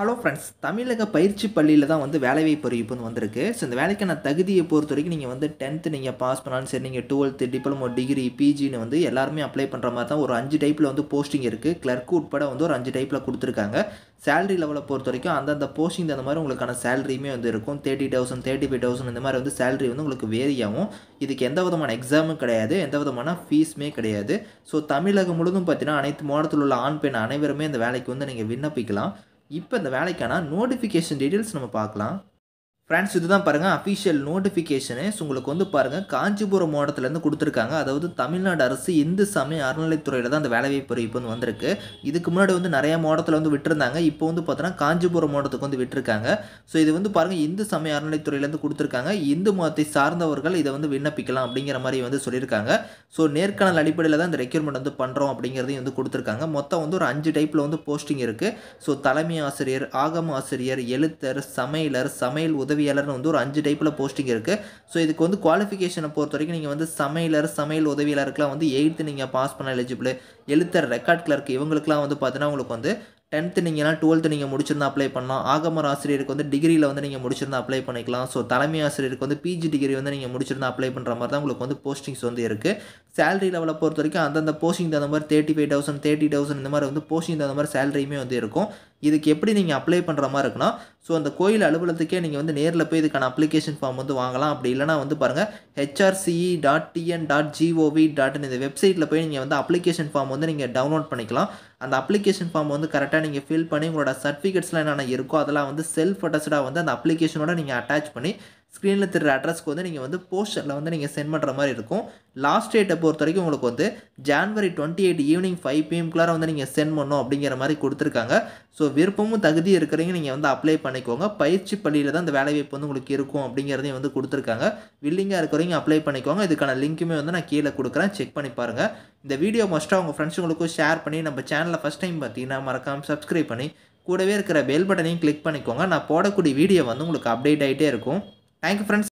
Hello friends தமிழக பயிற்சி பள்ளியில் தான் வந்து வேலைவாய்ப்பு அறிவிப்புன்னு வந்திருக்கு ஸோ இந்த வேலைக்கான தகுதியை பொறுத்த வரைக்கும் நீங்கள் வந்து டென்த்து நீங்கள் பாஸ் பண்ணாலும் சரி நீங்கள் டுவெல்த்து டிப்ளமோ டிகிரி பிஜின்னு வந்து எல்லாருமே அப்ளை பண்ணுற மாதிரி தான் ஒரு அஞ்சு டைப்பில் வந்து போஸ்டிங் இருக்குது கிளர்க் உட்பட வந்து ஒரு அஞ்சு டைப்பில் கொடுத்துருக்காங்க சேலரி லெவலை பொறுத்த வரைக்கும் அந்தந்த போஸ்டிங் தகுந்த மாதிரி உங்களுக்கான சேலரியுமே வந்து இருக்கும் thirty thousand thirty five thousand இந்த மாதிரி வந்து சேலரி வந்து உங்களுக்கு வேரியாகும் இதுக்கு எந்த விதமான எக்ஸாமும் கிடையாது எந்த விதமான ஃபீஸுமே கிடையாது ஸோ தமிழகம் முழுதும் பார்த்தீங்கன்னா அனைத்து மாவட்டத்தில் உள்ள ஆண் பெண் அனைவருமே இந்த வேலைக்கு வந்து நீங்கள் விண்ணப்பிக்கலாம் இப்போ இந்த வேலைக்கான நோட்டிஃபிகேஷன் டீட்டெயில்ஸ் நம்ம பார்க்கலாம் ஃப்ரெண்ட்ஸ் இதுதான் பாருங்கள் அஃபிஷியல் நோட்டிஃபிகேஷனு உங்களுக்கு வந்து பாருங்கள் காஞ்சிபுரம் மாவட்டத்துலேருந்து கொடுத்துருக்காங்க அதாவது தமிழ்நாடு அரசு இந்து சமய அறநிலைத்துறையில் தான் அந்த வேலைவாய்ப்பு இப்போ வந்து வந்திருக்கு இதுக்கு முன்னாடி வந்து நிறைய மாவட்டத்தில் வந்து விட்டுருந்தாங்க இப்போ வந்து பார்த்தோன்னா காஞ்சிபுரம் மாவட்டத்துக்கு வந்து விட்டுருக்காங்க ஸோ இது வந்து பாருங்கள் இந்து சமய அறநிலைத்துறையிலேருந்து கொடுத்துருக்காங்க இந்து மதத்தை சார்ந்தவர்கள் இதை வந்து விண்ணப்பிக்கலாம் அப்படிங்கிற மாதிரி வந்து சொல்லியிருக்காங்க ஸோ நேர்காணல் அடிப்படையில் தான் இந்த ரெக்யூர்மெண்ட் வந்து பண்ணுறோம் அப்படிங்கிறதையும் வந்து கொடுத்துருக்காங்க மொத்தம் வந்து ஒரு அஞ்சு டைப்பில் வந்து போஸ்டிங் இருக்குது ஸோ தலைமை ஆசிரியர் ஆகம ஆசிரியர் எழுத்தர் சமையலர் சமையல் உதவி உதவியாளர்னு வந்து ஒரு அஞ்சு டைப்பில் போஸ்டிங் இருக்குது ஸோ இதுக்கு வந்து குவாலிஃபிகேஷனை பொறுத்த வரைக்கும் நீங்கள் வந்து சமையலர் சமையல் உதவியாளருக்குலாம் வந்து எயித்து நீங்கள் பாஸ் பண்ண எலிஜிபிள் எழுத்தர் ரெக்கார்ட் கிளர்க் இவங்களுக்குலாம் வந்து பார்த்தீங்கன்னா உங்களுக்கு வந்து டென்த்து நீங்கள்னா டுவெல்த்து நீங்கள் முடிச்சிருந்தா அப்ளை பண்ணலாம் ஆகமர் ஆசிரியருக்கு வந்து டிகிரியில் வந்து நீங்கள் முடிச்சிருந்தா அப்ளை பண்ணிக்கலாம் ஸோ தலைமை ஆசிரியருக்கு வந்து பிஜி டிகிரி வந்து நீங்கள் முடிச்சிருந்தா அப்ளை பண்ணுற மாதிரி தான் உங்களுக்கு வந்து போஸ்டிங்ஸ் வந்து இருக்குது சேலரி லெவலை பொறுத்த வரைக்கும் அந்தந்த போஸ்டிங் தகுந்த மாதிரி thirty five thousand thirty thousand இந்த மாதிரி வந்து போஸ்டிங் தகுந்த மாதிரி சேலரியுமே வந்து இருக்கும் இதுக்கு எப்படி நீங்கள் அப்ளை பண்ணுற மாதிரி இருக்குன்னா ஸோ அந்த கோயில் அலுவலகத்துக்கே நீங்கள் வந்து நேரில் போய் இதுக்கான அப்ளிகேஷன் ஃபார்ம் வந்து வாங்கலாம் அப்படி இல்லைனா வந்து பாருங்கள் HRCE dot TN dot gov dot இந்த வெப்சைட்டில் போய் நீங்கள் வந்து அப்ளிகேஷன் ஃபார்ம் வந்து நீங்கள் டவுன்லோட் பண்ணிக்கலாம் அந்த அப்ளிகேஷன் ஃபார்ம் வந்து கரெக்டாக நீங்கள் ஃபில் பண்ணி உங்களோட சர்டிஃபிகேட்ஸ்லாம் என்னென்ன இருக்கோ அதெல்லாம் வந்து செல்ஃப் அட்டஸ்டாக வந்து அந்த அப்ளிகேஷனோட நீங்கள் அட்டாச் பண்ணி ஸ்க்ரீனில் தெரிகிற அட்ரஸ்க்கு வந்து நீங்கள் வந்து போஸ்டரில் வந்து நீங்கள் சென்ட் பண்ணுற மாதிரி இருக்கும் லாஸ்ட் டேட்டை பொறுத்த வரைக்கும் உங்களுக்கு வந்து January twenty eight evening five பிஎம்குள்ளார வந்து நீங்கள் சென்ட் பண்ணணும் அப்படிங்கிற மாதிரி கொடுத்துருக்காங்க ஸோ விருப்பமும் தகுதி இருக்கிறவங்க நீங்கள் வந்து அப்ளை பண்ணிக்கோங்க பயிற்சி பள்ளியில் தான் அந்த வாய்ப்பு வந்து உங்களுக்கு இருக்கும் அப்படிங்கிறதையும் வந்து கொடுத்துருக்காங்க வில்லிங்காக இருக்கிறவங்க அப்ளை பண்ணிக்கோங்க இதுக்கான லிங்க்குமே வந்து நான் கீழே கொடுக்குறேன் செக் பண்ணி பாருங்கள் இந்த வீடியோ மஸ்ட்டாக உங்கள் ஃப்ரெண்ட்ஸுங்களுக்கும் ஷேர் பண்ணி நம்ம சேனலில் ஃபஸ்ட் டைம் பார்த்தீங்கன்னா மறக்காமல் சப்ஸ்கிரைப் பண்ணி கூடவே இருக்கிற பெல் பட்டனையும் கிளிக் பண்ணிக்கோங்க நான் போடக்கூடிய வீடியோ வந்து உங்களுக்கு அப்டேட் ஆகிட்டே இருக்கும் Thank you, friends.